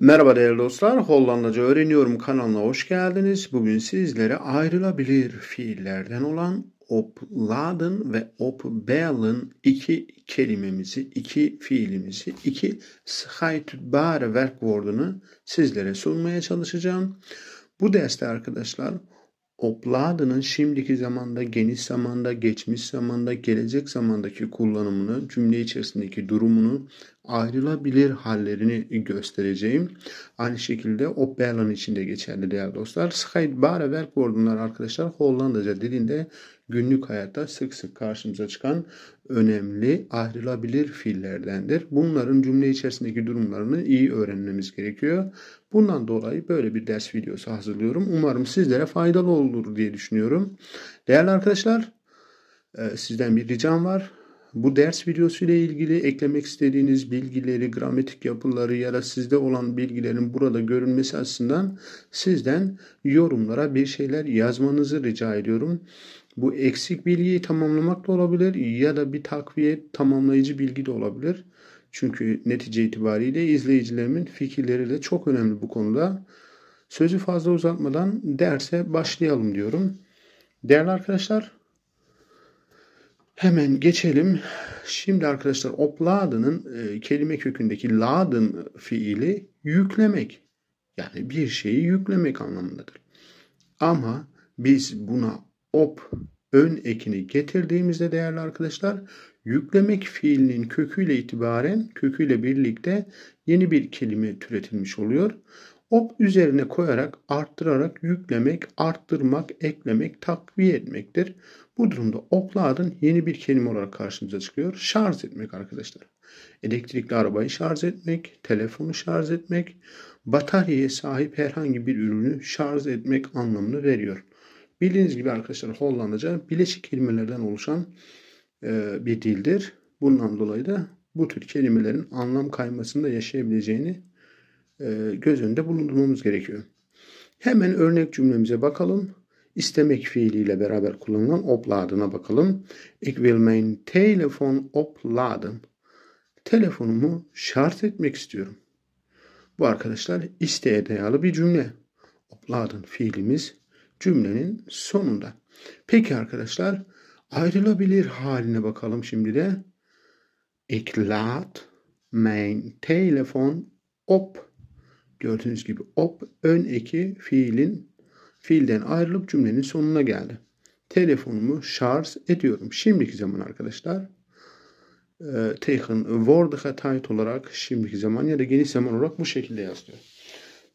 Merhaba değerli dostlar, Hollandaca Öğreniyorum kanalına hoş geldiniz. Bugün sizlere ayrılabilir fiillerden olan opladen ve opbellen iki kelimemizi, iki fiilimizi, iki scheidbare werkwoordunu sizlere sunmaya çalışacağım. Bu derste arkadaşlar Oblada'nın şimdiki zamanda, geniş zamanda, geçmiş zamanda, gelecek zamandaki kullanımını, cümle içerisindeki durumunu, ayrılabilir hallerini göstereceğim. Aynı şekilde Opperlan için de geçerli değerli dostlar. Scheidbare Werkwoord'unlar arkadaşlar Hollandaca dilinde günlük hayatta sık sık karşımıza çıkan önemli ayrılabilir fiillerdendir. Bunların cümle içerisindeki durumlarını iyi öğrenmemiz gerekiyor. Bundan dolayı böyle bir ders videosu hazırlıyorum. Umarım sizlere faydalı olur diye düşünüyorum. Değerli arkadaşlar e, sizden bir ricam var. Bu ders videosu ile ilgili eklemek istediğiniz bilgileri, gramatik yapıları ya da sizde olan bilgilerin burada görünmesi açısından sizden yorumlara bir şeyler yazmanızı rica ediyorum. Bu eksik bilgiyi tamamlamak da olabilir ya da bir takviye tamamlayıcı bilgi de olabilir. Çünkü netice itibariyle izleyicilerimin fikirleri de çok önemli bu konuda. Sözü fazla uzatmadan derse başlayalım diyorum. Değerli arkadaşlar hemen geçelim. Şimdi arkadaşlar opladının e, kelime kökündeki ladın fiili yüklemek. Yani bir şeyi yüklemek anlamındadır. Ama biz buna op ön ekini getirdiğimizde değerli arkadaşlar yüklemek fiilinin köküyle itibaren köküyle birlikte yeni bir kelime türetilmiş oluyor. Op üzerine koyarak arttırarak yüklemek, arttırmak, eklemek, takviye etmektir. Bu durumda okla adın yeni bir kelime olarak karşımıza çıkıyor. Şarj etmek arkadaşlar. Elektrikli arabayı şarj etmek, telefonu şarj etmek, bataryaya sahip herhangi bir ürünü şarj etmek anlamını veriyor. Bildiğiniz gibi arkadaşlar Hollandaca bileşik kelimelerden oluşan e, bir dildir. Bundan dolayı da bu tür kelimelerin anlam kaymasında yaşayabileceğini e, göz önünde bulundurmamız gerekiyor. Hemen örnek cümlemize bakalım. İstemek fiiliyle beraber kullanılan opladına bakalım. Ik wil mijn telefon opladen. Telefonumu şart etmek istiyorum. Bu arkadaşlar isteğe dayalı bir cümle. Opladen fiilimiz cümlenin sonunda. Peki arkadaşlar ayrılabilir haline bakalım şimdi de. Ich lad mein Telefon op. Gördüğünüz gibi op ön eki fiilin fiilden ayrılıp cümlenin sonuna geldi. Telefonumu şarj ediyorum. Şimdiki zaman arkadaşlar e, taken word'a tight olarak şimdiki zaman ya da geniş zaman olarak bu şekilde yazılıyor.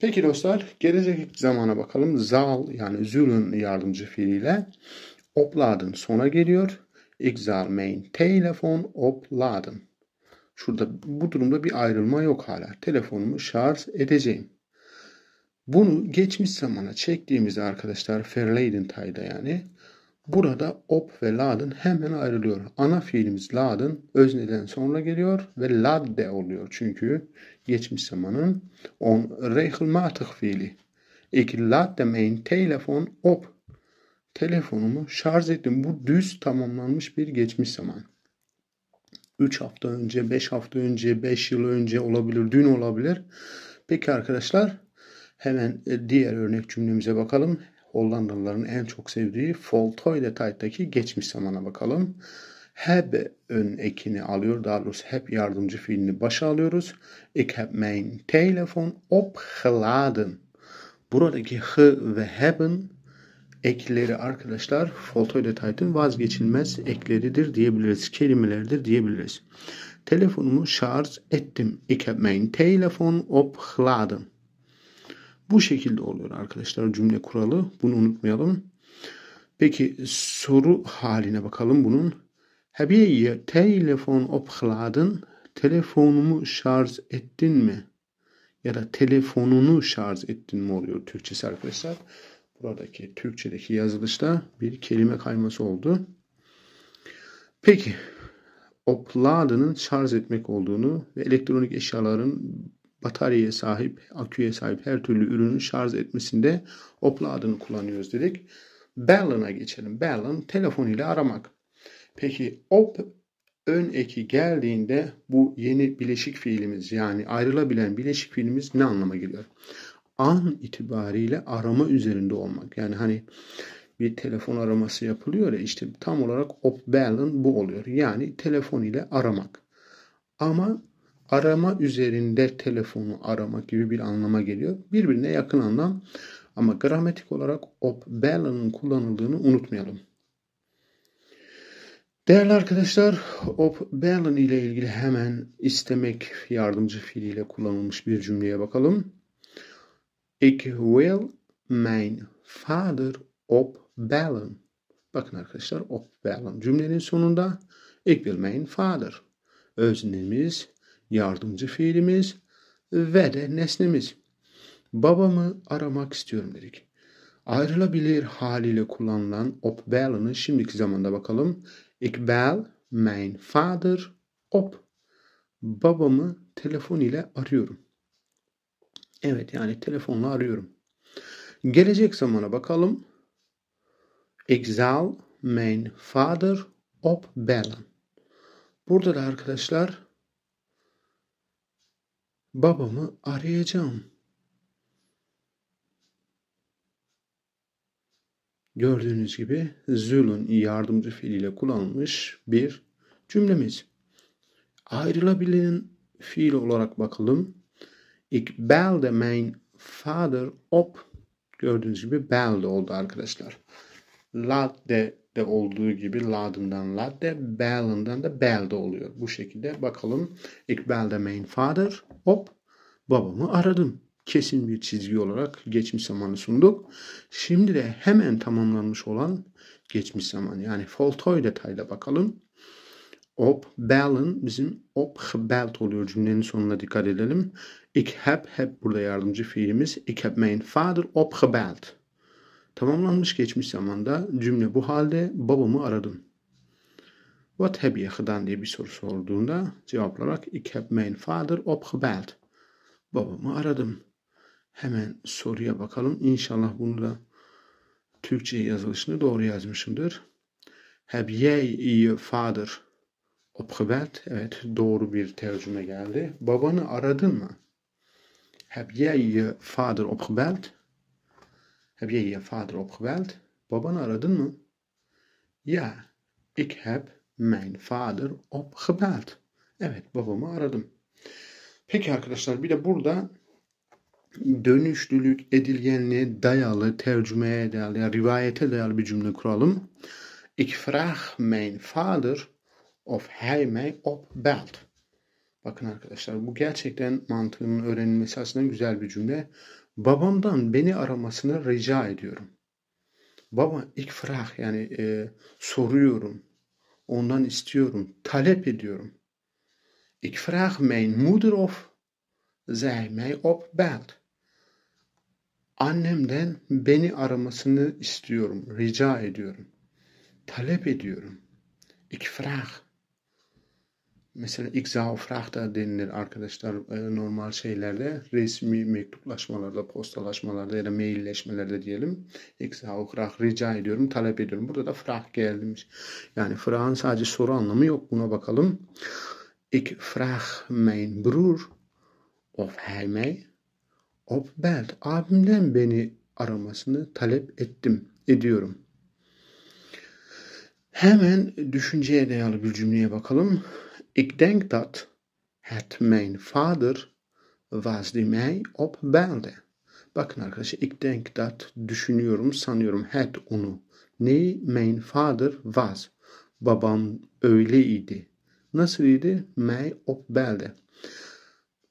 Peki dostlar gelecek zamana bakalım. Zal yani zülün yardımcı fiiliyle opladın sona geliyor. main telefon opladın. Şurada bu durumda bir ayrılma yok hala. Telefonumu şarj edeceğim. Bunu geçmiş zamana çektiğimizde arkadaşlar Fairladen Tay'da yani Burada op ve lad'ın hemen ayrılıyor. Ana fiilimiz lad'ın özneden sonra geliyor ve ladde oluyor. Çünkü geçmiş zamanın on regelmatig fiili. Ik ladde main telefon op. Telefonumu şarj ettim. Bu düz tamamlanmış bir geçmiş zaman. 3 hafta önce, 5 hafta önce, 5 yıl önce olabilir, dün olabilir. Peki arkadaşlar hemen diğer örnek cümlemize bakalım. Hollandalıların en çok sevdiği Voltoyde Tayt'taki geçmiş zamana bakalım. Heb ön ekini alıyor. Daha doğrusu heb yardımcı fiilini başa alıyoruz. Ik heb mijn telefoon opgeladen. Buradaki hı ve hebben ekleri arkadaşlar Voltoyde Tayt'ın vazgeçilmez ekleridir diyebiliriz. Kelimelerdir diyebiliriz. Telefonumu şarj ettim. Ik heb mijn telefoon opgeladen. Bu şekilde oluyor arkadaşlar cümle kuralı. Bunu unutmayalım. Peki soru haline bakalım bunun. Habiye telefon opladın. Telefonumu şarj ettin mi? Ya da telefonunu şarj ettin mi oluyor Türkçesi arkadaşlar. Buradaki Türkçedeki yazılışta bir kelime kayması oldu. Peki opladının şarj etmek olduğunu ve elektronik eşyaların bataryaya sahip, aküye sahip her türlü ürünün şarj etmesinde Opla adını kullanıyoruz dedik. Balon'a geçelim. Berlin telefon ile aramak. Peki op ön eki geldiğinde bu yeni bileşik fiilimiz yani ayrılabilen bileşik fiilimiz ne anlama geliyor? An itibariyle arama üzerinde olmak. Yani hani bir telefon araması yapılıyor ya işte tam olarak op Berlin" bu oluyor. Yani telefon ile aramak. Ama arama üzerinde telefonu arama gibi bir anlama geliyor. Birbirine yakın anlam ama gramatik olarak op obbelanın kullanıldığını unutmayalım. Değerli arkadaşlar, op obbelan ile ilgili hemen istemek yardımcı fiiliyle kullanılmış bir cümleye bakalım. Ik wil mijn vader op opbellen. Bakın arkadaşlar op opbellen. Cümlenin sonunda ik wil mijn vader Öznemiz yardımcı fiilimiz ve de nesnemiz. Babamı aramak istiyorum dedik. Ayrılabilir haliyle kullanılan op opbelını şimdiki zamanda bakalım. Ik bel mein Vater op. Babamı telefon ile arıyorum. Evet yani telefonla arıyorum. Gelecek zamana bakalım. Ik zal mijn vader opbellen. Burada da arkadaşlar babamı arayacağım. Gördüğünüz gibi Zülün yardımcı fiiliyle kullanılmış bir cümlemiz. Ayrılabilen fiil olarak bakalım. Ik belde mijn father op. Gördüğünüz gibi belde oldu arkadaşlar. Laat de de olduğu gibi ladımdan ladde, bel'ından da de oluyor. Bu şekilde bakalım. de main father. Hop babamı aradım. Kesin bir çizgi olarak geçmiş zamanı sunduk. Şimdi de hemen tamamlanmış olan geçmiş zaman. Yani foltoy detayla bakalım. Op, bellen bizim op, belt oluyor cümlenin sonuna dikkat edelim. Ik heb, heb burada yardımcı fiilimiz. Ik heb mijn op gebelt. Tamamlanmış geçmiş zamanda cümle bu halde babamı aradım. What have you done diye bir soru sorduğunda cevap olarak ik heb mijn father opgebeld. Babamı aradım. Hemen soruya bakalım. İnşallah bunu da Türkçe yazılışını doğru yazmışımdır. Heb jij je vader opgebeld? Evet doğru bir tercüme geldi. Babanı aradın mı? Heb jij je vader opgebeld? Heb je je vader opgebeld? Babanı aradın mı? Ja, ik heb mijn vader opgebeld. Evet, babamı aradım. Peki arkadaşlar bir de burada dönüşlülük edilgenliğe dayalı, tercümeye dayalı, rivayete dayalı bir cümle kuralım. Ik vraag mijn vader of hij mij opbelt. Bakın arkadaşlar bu gerçekten mantığının öğrenilmesi aslında güzel bir cümle babamdan beni aramasını rica ediyorum. Baba ikfrah yani e, soruyorum. Ondan istiyorum. Talep ediyorum. Ik vraag mijn moeder of zij mij op belt. Annemden beni aramasını istiyorum. Rica ediyorum. Talep ediyorum. Ik vraag Mesela ikza frakta denilir arkadaşlar e, normal şeylerde resmi mektuplaşmalarda, postalaşmalarda ya da mailleşmelerde diyelim. İkza frak rica ediyorum, talep ediyorum. Burada da frak gelmiş. Yani frakın sadece soru anlamı yok. Buna bakalım. Ik vraag mein brur of hij mij op belt. Abimden beni aramasını talep ettim, ediyorum. Hemen düşünceye dayalı bir cümleye bakalım. Ik denk dat het mijn vader was die mij opbelde. Bakın arkadaşlar ik denk dat düşünüyorum sanıyorum het onu. Ne Mijn vader was. Babam öyleydi. Nasıl idi? Mij opbelde.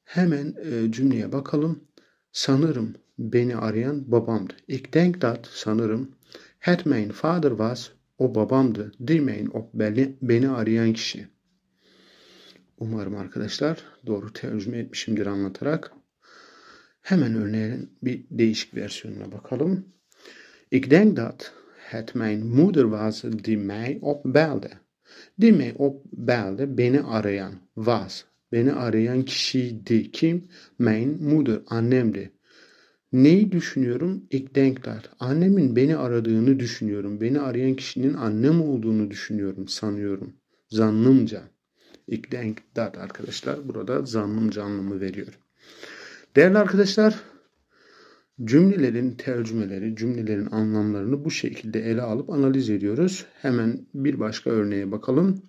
Hemen e, cümleye bakalım. Sanırım beni arayan babamdı. Ik denk dat sanırım het mijn vader was. O babamdı. Die mein opbelde beni arayan kişi. Umarım arkadaşlar doğru tercüme etmişimdir anlatarak. Hemen örneğin bir değişik versiyonuna bakalım. Ik denk dat het mijn moeder was die mij opbelde. Die mij opbelde beni arayan was. Beni arayan kişiydi. Kim? Mijn moeder. Annemdi. Neyi düşünüyorum? İlk dat, Annemin beni aradığını düşünüyorum. Beni arayan kişinin annem olduğunu düşünüyorum, sanıyorum. Zannımca. İkli dat arkadaşlar. Burada zannım canlımı veriyor. Değerli arkadaşlar cümlelerin tercümeleri, cümlelerin anlamlarını bu şekilde ele alıp analiz ediyoruz. Hemen bir başka örneğe bakalım.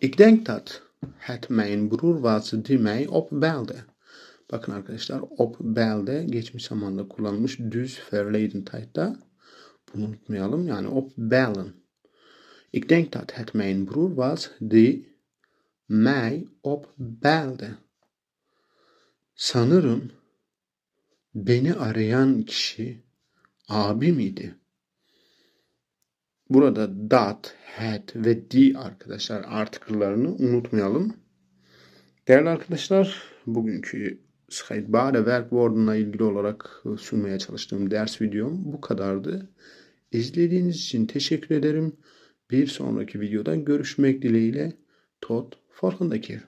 Ik denk dat het mijn broer was die mij opbelde. Bakın arkadaşlar op belde geçmiş zamanda kullanılmış düz verleden tide'da. Bunu unutmayalım. Yani op opbellen Ik denk dat het mijn broer was die mij opbelde. Sanırım beni arayan kişi abim idi. Burada dat, het ve di arkadaşlar artıklarını unutmayalım. Değerli arkadaşlar bugünkü Skype Verb Word'una ilgili olarak sunmaya çalıştığım ders videom bu kadardı. İzlediğiniz için teşekkür ederim. Bir sonraki videodan görüşmek dileğiyle. Tot Farkındaki.